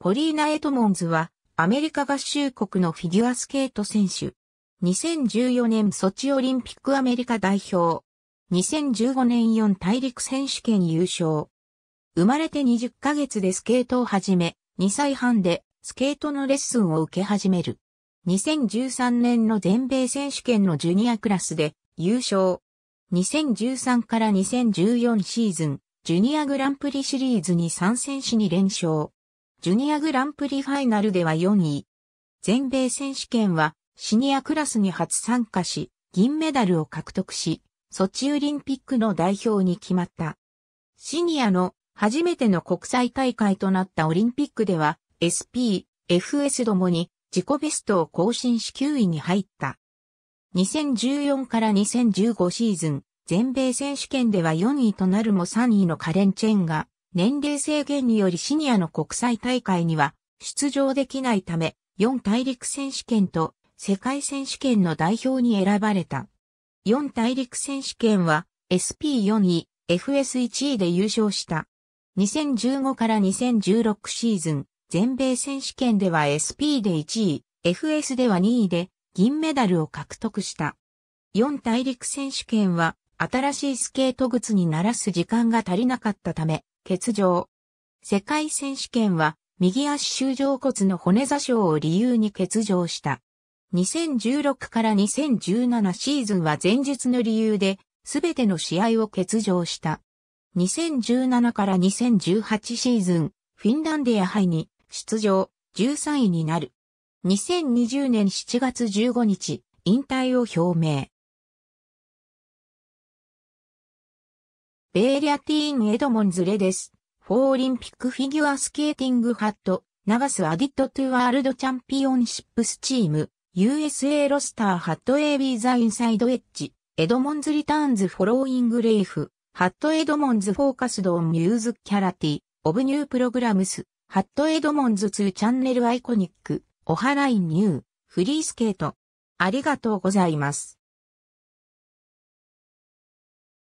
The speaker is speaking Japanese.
ポリーナ・エトモンズは、アメリカ合衆国のフィギュアスケート選手。2014年ソチオリンピックアメリカ代表。2015年4大陸選手権優勝。生まれて20ヶ月でスケートを始め、2歳半でスケートのレッスンを受け始める。2013年の全米選手権のジュニアクラスで優勝。2013から2014シーズン、ジュニアグランプリシリーズに参戦しに連勝。ジュニアグランプリファイナルでは4位。全米選手権はシニアクラスに初参加し、銀メダルを獲得し、ソチオリンピックの代表に決まった。シニアの初めての国際大会となったオリンピックでは、SP、FS どもに自己ベストを更新し9位に入った。2014から2015シーズン、全米選手権では4位となるも3位のカレン・チェンが年齢制限によりシニアの国際大会には出場できないため、4大陸選手権と世界選手権の代表に選ばれた。4大陸選手権は SP4 位、FS1 位で優勝した。2015から2016シーズン、全米選手権では SP で1位、FS では2位で銀メダルを獲得した。4大陸選手権は新しいスケート靴に慣らす時間が足りなかったため、欠場。世界選手権は、右足周上骨の骨座傷を理由に欠場した。2016から2017シーズンは前述の理由で、すべての試合を欠場した。2017から2018シーズン、フィンランディア杯に出場、13位になる。2020年7月15日、引退を表明。ベーリアティーン・エドモンズ・レです。ーオリンピックフィギュアスケーティングハット、ガすアディット・トゥ・ワールド・チャンピオンシップスチーム、USA ロスター・ハット・ AB ザ・インサイド・エッジ、エドモンズ・リターンズ・フォローイング・レイフ、ハット・エドモンズ・フォーカスド・オン・ミューズ・キャラティ、オブ・ニュー・プログラムス、ハット・エドモンズ・ツー・チャンネル・アイコニック、オハライン・ニュー、フリースケート。ありがとうございます。